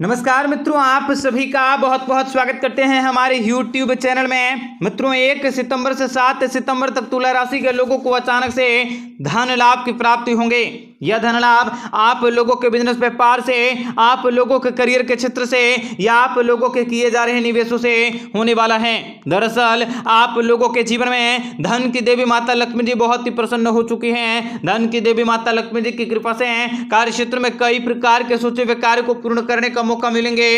नमस्कार मित्रों आप सभी का बहुत बहुत स्वागत करते हैं हमारे YouTube चैनल में मित्रों एक सितंबर से सात सितंबर तक तुला राशि के लोगों को अचानक से धन लाभ की प्राप्ति होंगे यह धन लाभ आप लोगों के बिजनेस व्यापार से आप लोगों के करियर के क्षेत्र से या आप लोगों के किए जा रहे निवेशों से होने वाला है दरअसल आप लोगों के जीवन में धन की देवी माता लक्ष्मी जी बहुत ही प्रसन्न हो चुकी हैं धन की देवी माता लक्ष्मी जी की कृपा से कार्य क्षेत्र में कई प्रकार के सोचे हुए कार्य को पूर्ण करने का मौका मिलेंगे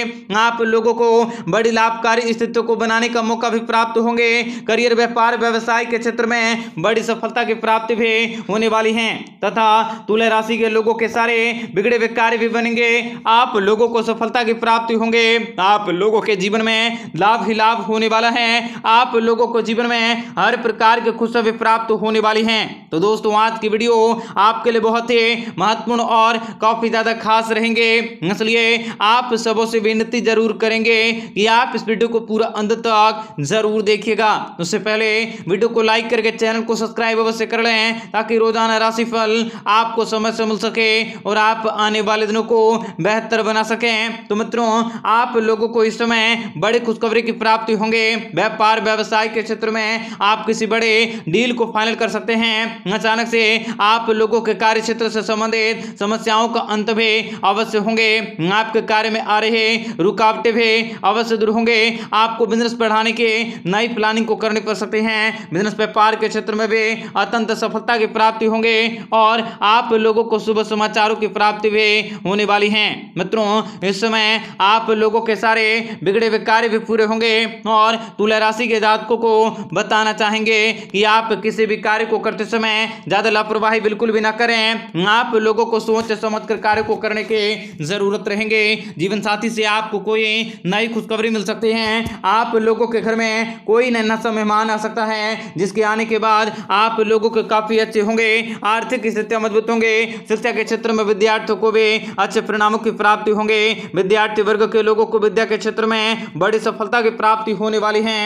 आप लोगों को बड़ी लाभकारी स्थितियों को बनाने का मौका भी प्राप्त होंगे करियर व्यापार व्यवसाय के क्षेत्र में बड़ी सफलता की प्राप्ति भी होने वाली हैं तथा तुला राशि के लोगों के सारे बिगड़े हुए कार्य भी बनेंगे आप लोगों को सफलता की प्राप्ति होंगे आप लोगों के जीवन में लाभ ही लाभ होने वाला है आप लोगों को जीवन में हर प्रकार के खुशी प्राप्त होने वाली हैं तो दोस्तों आज की वीडियो आपके लिए बहुत ही महत्वपूर्ण और काफ़ी ज़्यादा खास रहेंगे इसलिए आप सबों से विनती जरूर करेंगे कि आप इस वीडियो को पूरा अंत तक जरूर देखिएगा उससे पहले वीडियो को लाइक करके चैनल को सब्सक्राइब अवश्य कर लें ताकि ताकि रोजाना राशिफल आपको समय से मिल सके और आप आने वाले दिनों को बेहतर बना सकें तो मित्रों आप लोगों को इस समय बड़ी खुशखबरी की प्राप्ति होंगे व्यापार व्यवसाय के क्षेत्र में आप किसी बड़े डील को फाइनल कर सकते हैं अचानक से आप लोगों के कार्य क्षेत्र से संबंधित समस्याओं का अंत भी अवश्य होंगे आपके कार्य में आ रहे रुकावटें भी अवश्य दूर होंगे आपको बिजनेस बढ़ाने के नई प्लानिंग को करने पड़ सकते हैं बिजनेस व्यापार के क्षेत्र में भी अत्यंत सफलता की प्राप्ति प्राप्ति होंगे और आप लोगों को शुभ समाचारों की प्राप्ति भी होने वाली है मित्रों इस समय आप लोगों के सारे बिगड़े हुए कार्य भी पूरे होंगे और तुला राशि के जातकों को बताना चाहेंगे कि आप किसी भी कार्य को करते समय ज़्यादा लापरवाही बिल्कुल भी ना करें आप लोगों को सोच समझ कर कार्य को करने की ज़रूरत रहेंगे जीवन साथी से आपको कोई नई खुशखबरी मिल सकती है आप लोगों के घर में कोई नशा मेहमान आ सकता है जिसके आने के बाद आप लोगों के काफ़ी अच्छे होंगे होंगे आर्थिक स्थितियां मजबूत होंगे शिक्षा के क्षेत्र में विद्यार्थियों को भी अच्छे परिणामों की प्राप्ति होंगे विद्यार्थी वर्ग के लोगों को विद्या के क्षेत्र में बड़ी सफलता की प्राप्ति होने वाली है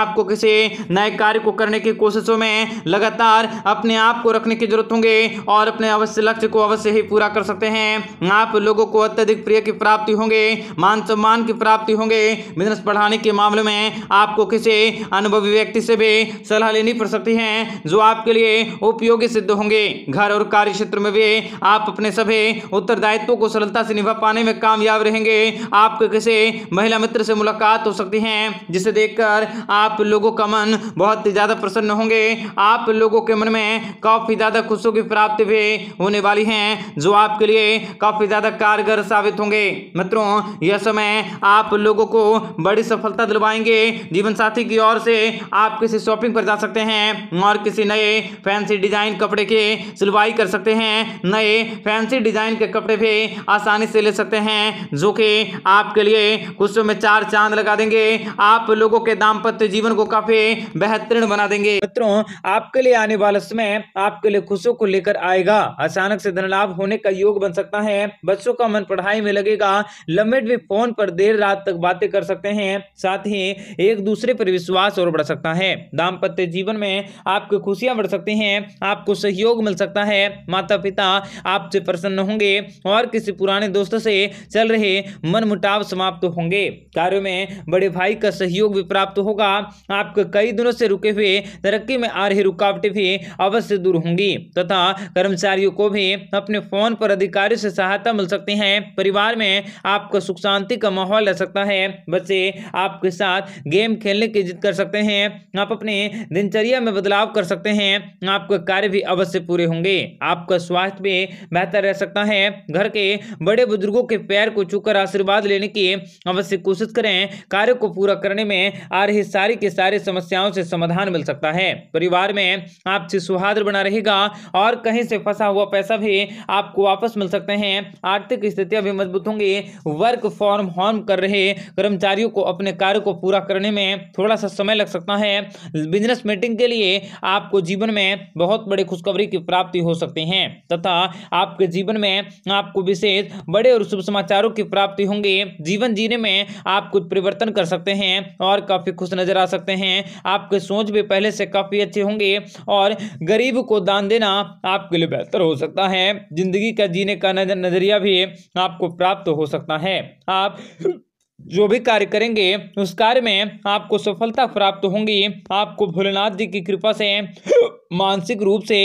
आपको किसी नए कार्य को करने की कोशिशों में लगातार अपने आप को रखने की जरूरत होंगे और अपने अवश्य लक्ष्य को अवश्य ही पूरा कर सकते हैं आप लोगों को अत्यधिक प्रिय की प्राप्ति होंगे मान सम्मान की प्राप्ति होंगे बिजनेस बढ़ाने के मामले में आपको किसी अनुभवी व्यक्ति से भी सलाह लेनी पड़ सकती है जो आपके लिए उपयोगी सिद्ध होंगे घर और कार्य क्षेत्र में भी आप अपने सभी उत्तरदायित्व को सरलता से निभा पाने में कामयाब रहेंगे आपके किसी महिला मित्र से मुलाकात हो सकती है जिसे देखकर आप लोगों का मन बहुत ज़्यादा प्रसन्न होंगे आप लोगों के मन में काफ़ी ज़्यादा खुशियों की प्राप्ति भी होने वाली है जो आपके लिए काफ़ी ज़्यादा कारगर साबित होंगे मित्रों यह समय आप लोगों को बड़ी सफलता दिलवाएंगे जीवन साथी की ओर से आप किसी शॉपिंग पर जा सकते हैं और किसी नए फैंसी डिजाइन का कपड़े के सिलवाई कर सकते हैं नए फैंसी डिजाइन के कपड़े भी आसानी से ले सकते हैं जो कि आपके लिए कुछ में चार चांद लगा देंगे आप लोगों के दाम्पत्य जीवन को काफी बेहतरीन बना देंगे मित्रों आपके लिए आने वाला समय आपके लिए खुशियों को लेकर आएगा अचानक से धन लाभ होने का योग बन सकता है बच्चों का मन पढ़ाई में लगेगा लंबे भी फोन पर देर रात तक बातें कर सकते हैं साथ ही एक दूसरे पर विश्वास और बढ़ सकता है दाम्पत्य जीवन में आपकी खुशियां बढ़ सकती हैं आपको सहयोग मिल सकता है माता पिता आपसे प्रसन्न होंगे और किसी पुराने दोस्त से चल रहे मनमुटाव समाप्त तो होंगे कार्यों में बड़े भाई का सहयोग भी प्राप्त होगा आपके कई दिनों से रुके हुए तरक्की में आ रही रुकावटें भी अवश्य दूर होंगी तथा कर्मचारियों को भी अपने फोन पर अधिकारियों से सहायता मिल सकती है परिवार में आपका सुख शांति का माहौल रह सकता है बच्चे आपके साथ गेम खेलने की जिद कर सकते हैं आप अपने दिनचर्या में बदलाव कर सकते हैं आपका कार्य भी अवश्य पूरे होंगे आपका स्वास्थ्य भी बेहतर रह सकता है घर के बड़े बुजुर्गों के पैर को चुकर आशीर्वाद लेने की अवश्य कोशिश करें कार्य को पूरा करने में आ रही सारी के सारे समस्याओं से समाधान मिल सकता है परिवार में आपसे सुहार्द बना रहेगा और कहीं से फंसा हुआ पैसा भी आपको वापस मिल सकते हैं आर्थिक स्थितियां भी मजबूत होंगी वर्क फॉर्म होम कर रहे कर्मचारियों को अपने कार्य को पूरा करने में थोड़ा सा समय लग सकता है बिजनेस मीटिंग के लिए आपको जीवन में बहुत बड़े खुशखबरी की प्राप्ति हो सकते हैं तथा आपके जीवन में आपको विशेष बड़े और शुभ समाचारों की प्राप्ति होंगे जीवन जीने में आप कुछ परिवर्तन कर सकते हैं और काफ़ी खुश नजर आ सकते हैं आपके सोच भी पहले से काफ़ी अच्छे होंगे और गरीब को दान देना आपके लिए बेहतर हो सकता है जिंदगी का जीने का नजरिया भी आपको प्राप्त हो सकता है आप जो भी कार्य करेंगे उस कार्य में आपको सफलता प्राप्त होंगी आपको भोलेनाथ जी की कृपा से मानसिक रूप से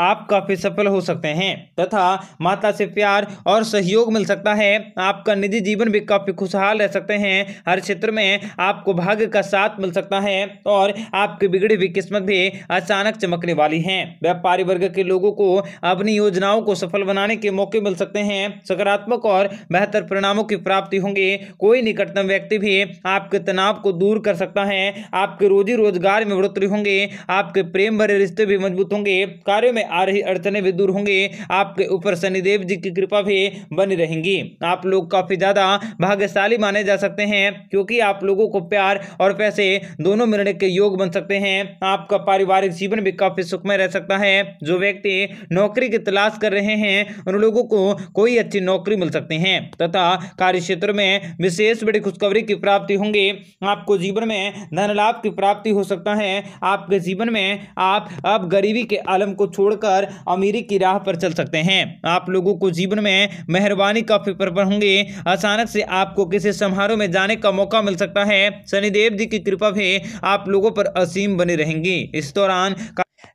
आप काफी सफल हो सकते हैं तथा माता से प्यार और सहयोग मिल सकता है आपका निजी जीवन भी काफी खुशहाल रह सकते हैं हर क्षेत्र में आपको भाग्य का साथ मिल सकता है और आपकी बिगड़ी हुई किस्मत भी अचानक चमकने वाली है व्यापारी वर्ग के लोगों को अपनी योजनाओं को सफल बनाने के मौके मिल सकते हैं सकारात्मक और बेहतर परिणामों की प्राप्ति होंगी कोई निकटतम व्यक्ति भी आपके तनाव को दूर कर सकता है आपके रोजी रोजगार में बढ़ोतरी होंगे आपके प्रेम भरे रिश्ते भी मजबूत होंगे कार्यो में में आ रही अड़चने भी दूर होंगे आपके ऊपर शनिदेव जी की कृपा भी बनी रहेंगी आप लोग काफ़ी ज़्यादा भाग्यशाली माने जा सकते हैं क्योंकि आप लोगों को प्यार और पैसे दोनों मिलने के योग बन सकते हैं आपका पारिवारिक जीवन भी काफ़ी सुखमय रह सकता है जो व्यक्ति नौकरी की तलाश कर रहे हैं उन लोगों को कोई अच्छी नौकरी मिल सकती है तथा कार्य क्षेत्र में विशेष बड़ी खुशखबरी की प्राप्ति होंगी आपको जीवन में धन लाभ की प्राप्ति हो सकता है आपके जीवन में आप अब गरीबी के आलम को छोड़ छोड़कर अमीरी की राह पर चल सकते हैं आप लोगों को जीवन में मेहरबानी का फिक्र पर होंगे अचानक से आपको किसी समारोह में जाने का मौका मिल सकता है शनिदेव जी की कृपा भी आप लोगों पर असीम बनी रहेंगी इस दौरान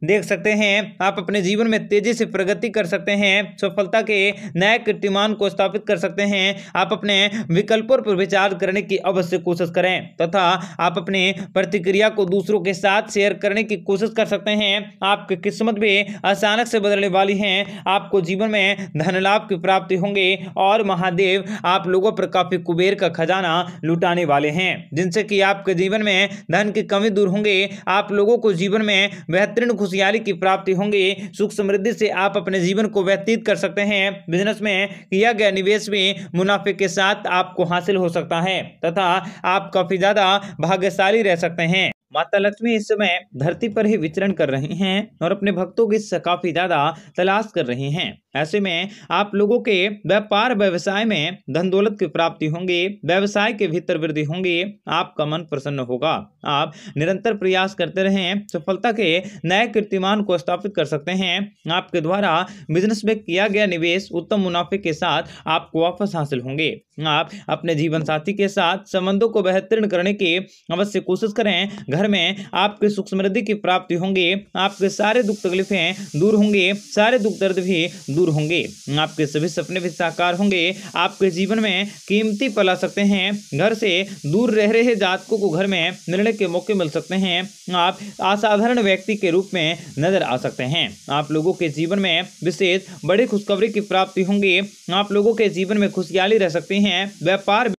देख सकते हैं आप अपने जीवन में तेजी से प्रगति कर सकते हैं सफलता के नए कीर्तिमान को स्थापित कर सकते हैं आप अपने विकल्पों पर विचार करने की अवश्य कोशिश करें तथा आप अपने प्रतिक्रिया को दूसरों के साथ शेयर करने की कोशिश कर सकते हैं आपकी किस्मत भी अचानक से बदलने वाली है आपको जीवन में धन लाभ की प्राप्ति होंगे और महादेव आप लोगों पर काफी कुबेर का खजाना लुटाने वाले हैं जिनसे कि आपके जीवन में धन की कमी दूर होंगे आप लोगों को जीवन में बेहतरीन खुशहाली की प्राप्ति होंगी सुख समृद्धि से आप अपने जीवन को व्यतीत कर सकते हैं बिजनेस में किया गया निवेश भी मुनाफे के साथ आपको हासिल हो सकता है तथा आप काफी ज्यादा भाग्यशाली रह सकते हैं माता लक्ष्मी इस समय धरती पर ही विचरण कर रही हैं और अपने भक्तों की काफी ज्यादा तलाश कर रही हैं ऐसे में आप लोगों के व्यापार व्यवसाय में धन दौलत की प्राप्ति होंगी व्यवसाय के भीतर वृद्धि होंगी आपका मन प्रसन्न होगा आप निरंतर प्रयास करते रहें सफलता के नए कीर्तिमान को स्थापित कर सकते हैं आपके द्वारा बिजनेस में किया गया निवेश उत्तम मुनाफे के साथ आपको वापस हासिल होंगे आप अपने जीवन साथी के साथ संबंधों को बेहतरीन करने की अवश्य कोशिश करें घर में आपके सुख समृद्धि की प्राप्ति होंगी आपके सारे दुख तकलीफें दूर होंगे सारे दुख दर्द भी दूर दूर होंगे आपके सभी सपने भी साकार होंगे आपके जीवन में कीमती आ सकते हैं घर से दूर रह रहे जातकों को घर में निर्णय के मौके मिल सकते हैं आप असाधारण व्यक्ति के रूप में नजर आ सकते हैं आप लोगों के जीवन में विशेष बड़ी खुशखबरी की प्राप्ति होंगी आप लोगों के जीवन में खुशहाली रह सकती हैं व्यापार